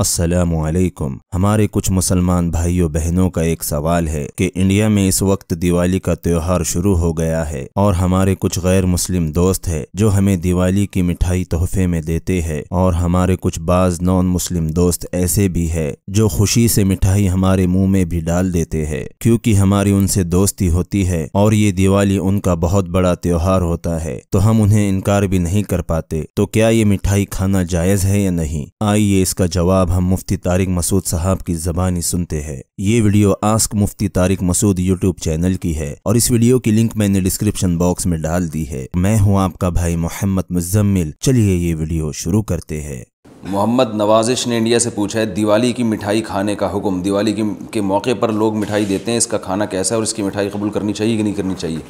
असलकुम हमारे कुछ मुसलमान भाइयों बहनों का एक सवाल है कि इंडिया में इस वक्त दिवाली का त्यौहार शुरू हो गया है और हमारे कुछ गैर मुस्लिम दोस्त है जो हमें दिवाली की मिठाई तोहफे में देते हैं और हमारे कुछ बाज नॉन मुस्लिम दोस्त ऐसे भी है जो खुशी से मिठाई हमारे मुंह में भी डाल देते हैं क्योंकि हमारी उनसे दोस्ती होती है और ये दिवाली उनका बहुत बड़ा त्यौहार होता है तो हम उन्हें इनकार भी नहीं कर पाते तो क्या ये मिठाई खाना जायज़ है या नहीं आइए इसका जवाब अब हम मुफ्ती तारिक मसूद साहब की जबानी सुनते हैं ये video ask Mufti Tariq Masood YouTube channel की है और इस वीडियो की लिंक मैंने डिस्क्रिप्शन बॉक्स में डाल दी है मैं हूँ आपका भाई मोहम्मद मुजम्मिल चलिए ये वीडियो शुरू करते हैं मोहम्मद नवाजिश ने इंडिया से पूछा है दिवाली की मिठाई खाने का हुक्म दिवाली की के मौके पर लोग मिठाई देते हैं इसका खाना कैसा है और इसकी मिठाई कबूल करनी चाहिए कि नहीं करनी चाहिए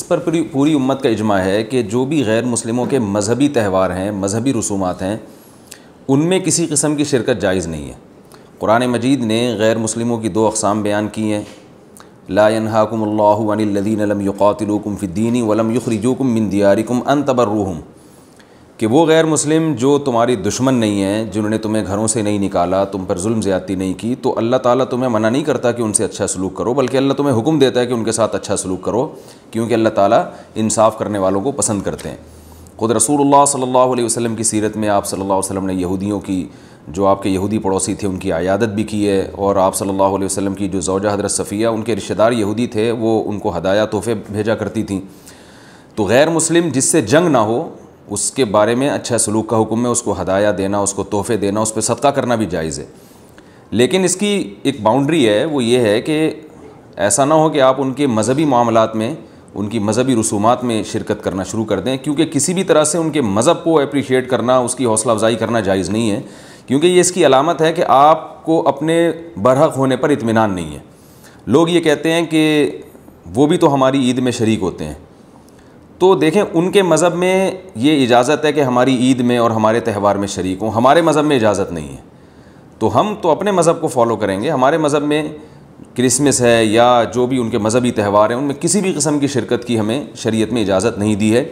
इस पर पूरी उम्मत का इजमा है कि जो भी गैर मुस्लिमों के मजहबी त्यौहार हैं मजहबी रसूमात हैं उनमें किसी किस्म की शिरकत जायज़ नहीं है कुरान मजीद ने गैर मुस्लिमों की दो अकसाम बयान की हैं लाकुमल्लादीन युकातिलकुम फ़िद्दीनी वलम युखरिजुकुम मिन दियारिकुम अन तबर्रूहम कि वो गैर मुस्लिम जो तुम्हारी दुश्मन नहीं हैं जिन्होंने तुम्हें घरों से नहीं निकाला तुम पर जुल्म ज़्यादती नहीं की तो अल्लाह ताला तुम्हें मना नहीं करता कि उनसे अच्छा सलूक करो बल्कि अल्लाह तुम्हें हुक्म देता है कि उनके साथ अच्छा सलूक करो क्योंकि अल्लाह ताला इंसाफ करने वालों को पसंद करते हैं ख़ुद रसूल अलैहि वसम की सीरत में आप अलैहि वसल्लम ने यहूदियों की जो आपके यहूदी पड़ोसी थे उनकी आयादत भी की है और आप अलैहि वसल्लम की जो जौजा हजरत सफ़िया उनके रिश्तेदार यहूदी थे वो उनको हदाया तोहफ़े भेजा करती थी तो गैर मुस्लिम जिससे जंग ना हो उसके बारे में अच्छा सलूक का हुक्म है उसको हदाया देना उसको तोहफ़े देना उस पर सदका करना भी जायज़ है लेकिन इसकी एक बाउंड्री है वो ये है कि ऐसा ना हो कि आप उनके मजहबी मामलों में उनकी मजहबी रसूमात में शिरकत करना शुरू कर दें क्योंकि किसी भी तरह से उनके मज़हब को अप्रिशिएट करना उसकी हौसला अफजाई करना जायज़ नहीं है क्योंकि ये इसकी अलामत है कि आपको अपने बरहक होने पर इतमान नहीं है लोग ये कहते हैं कि वो भी तो हमारी ईद में शरीक होते हैं तो देखें उनके मज़हब में ये इजाज़त है कि हमारी ईद में और हमारे त्यौहार में शरीक हों हमारे मज़हब में इजाज़त नहीं है तो हम तो अपने मज़हब को फॉलो करेंगे हमारे मज़हब में क्रिसमस है या जो भी उनके मजहबी त्यौहार हैं उनमें किसी भी किस्म की शिरकत की हमें शरीयत में इजाज़त नहीं दी है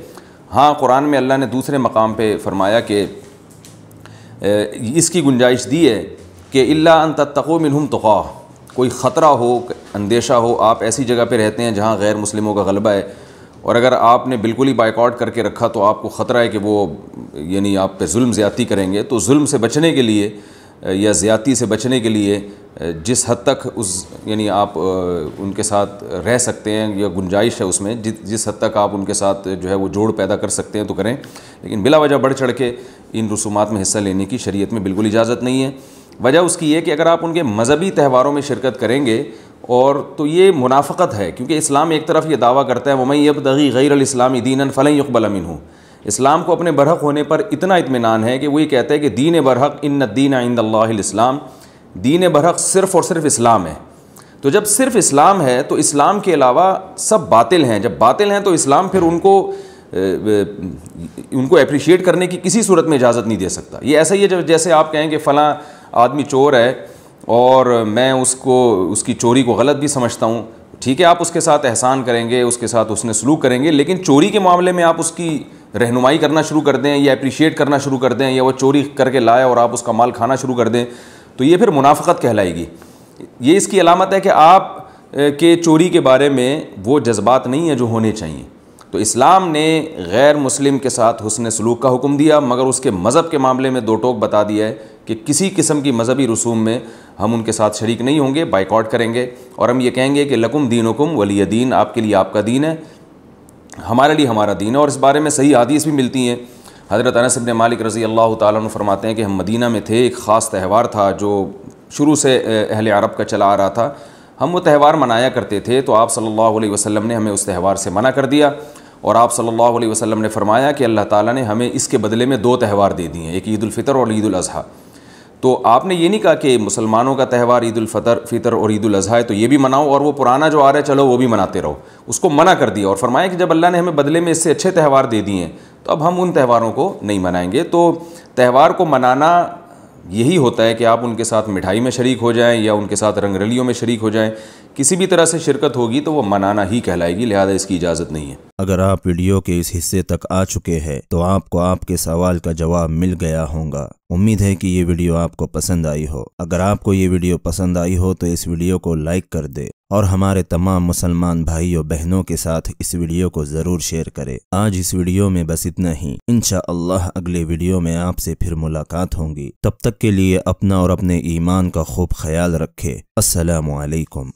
हाँ कुरान में अल्लाह ने दूसरे मकाम पर फरमाया कि इसकी गुंजाइश दी है कि अल्ला अन तत्को मिनहम तखा कोई ख़तरा हो अंदेशा हो आप ऐसी जगह पर रहते हैं जहाँ गैर मुस्लिमों का गलबा है और अगर आपने बिल्कुल ही बाइकआउट करके रखा तो आपको ख़तरा है कि वो यानी आप पे जुल्म ज़्यादती करेंगे तो जुल्म से बचने के लिए या ज़्यादती से बचने के लिए जिस हद तक उस यानी आप उनके साथ रह सकते हैं या गुंजाइश है उसमें जि, जिस हद तक आप उनके साथ जो है वो जोड़ पैदा कर सकते हैं तो करें लेकिन बिला वजह बढ़ चढ़ के इन रसूमात में हिस्सा लेने की शरीयत में बिल्कुल इजाज़त नहीं है वजह उसकी ये कि अगर आप उनके मजहबी त्यौहारों में शिरकत करेंगे और तो ये मुनाफ़त है क्योंकि इस्लाम एक तरफ ये दावा करता है मैं अब गैर गैरस्लामी दीन फ़ल यकबल अमिन हूँ इस्लाम को अपने बरहक होने पर इतना इतमान है कि वो ये हैं कि दीन बरहक इन दीन आइंद इस्लाम दीन बरहक सिर्फ़ और सिर्फ इस्लाम है तो जब सिर्फ इस्लाम है तो इस्लाम के अलावा सब बातिल हैं जब बातिल हैं तो इस्लाम फिर उनको उनको अप्रिशिएट करने की किसी सूरत में इजाज़त नहीं दे सकता ये ऐसा ही है जब जैसे आप कहें कि फ़लाँ आदमी चोर है और मैं उसको उसकी चोरी को गलत भी समझता हूँ ठीक है आप उसके साथ एहसान करेंगे उसके साथ उसने सलूक करेंगे लेकिन चोरी के मामले में आप उसकी रहनुमाई करना शुरू कर दें या अप्रिशिएट करना शुरू कर दें या वो चोरी करके लाए और आप उसका माल खाना शुरू कर दें तो ये फिर मुनाफ़त कहलाएगी ये इसकी अलामत है कि आप के चोरी के बारे में वो जज्बात नहीं है जो होने चाहिए तो इस्लाम ने गैर मुस्लिम के साथ हसन सलूक का हुक्म दिया मगर उसके मज़हब के मामले में दो टोक बता दिया है कि किसी किस्म की मजहबी रसूम में हम उनके साथ शरीक नहीं होंगे बाइकआउट करेंगे और हम ये कहेंगे कि लकुम दीन हुकुम वली दीन आपके लिए आपका दीन है हमारे लिए हमारा दीन है और इस बारे में सही आदीस भी मिलती हैं हज़रत अनसब मालिक रज़ी अल्लाह तुम फरमाते हैं कि हम मदीना में थे एक ख़ास त्यौहार था जो शुरू से अहल अरब का चला आ रहा था हम वो त्यौहार मनाया करते थे तो आप सल्लल्लाहु अलैहि वसल्लम ने हमें उस त्यौहार से मना कर दिया और आप सल्लल्लाहु अलैहि वसल्लम ने फरमाया कि अल्लाह ताला ने हमें इसके बदले में दो त्यौहार दे दिए एक ईद फ़ितर और ईद अज़हा तो आपने ये नहीं कहा कि मुसलमानों का त्यौहार ईद फ़ितर फ़ितर और ईद अज़हा है तो ये भी मनाओ और वो पुराना जो आ रहा है चलो वो भी मनाते रहो उसको मना कर दिया और फरमाया कि जब अल्लाह ने हमें बदले में इससे अच्छे त्यौहार दे दिए तो अब हम उन त्यौहारों को नहीं मनाएंगे तो त्यौहार को मनाना यही होता है कि आप उनके साथ मिठाई में शरीक हो जाएं या उनके साथ रंगरलियों में शरीक हो जाएं किसी भी तरह से शिरकत होगी तो वो मनाना ही कहलाएगी लिहाजा इसकी इजाज़त नहीं है अगर आप वीडियो के इस हिस्से तक आ चुके हैं तो आपको आपके सवाल का जवाब मिल गया होगा उम्मीद है कि ये वीडियो आपको पसंद आई हो अगर आपको ये वीडियो पसंद आई हो तो इस वीडियो को लाइक कर दे और हमारे तमाम मुसलमान भाइयों बहनों के साथ इस वीडियो को ज़रूर शेयर करें आज इस वीडियो में बस इतना ही इनशा अगले वीडियो में आपसे फिर मुलाकात होंगी तब तक के लिए अपना और अपने ईमान का खूब ख्याल रखें असलकम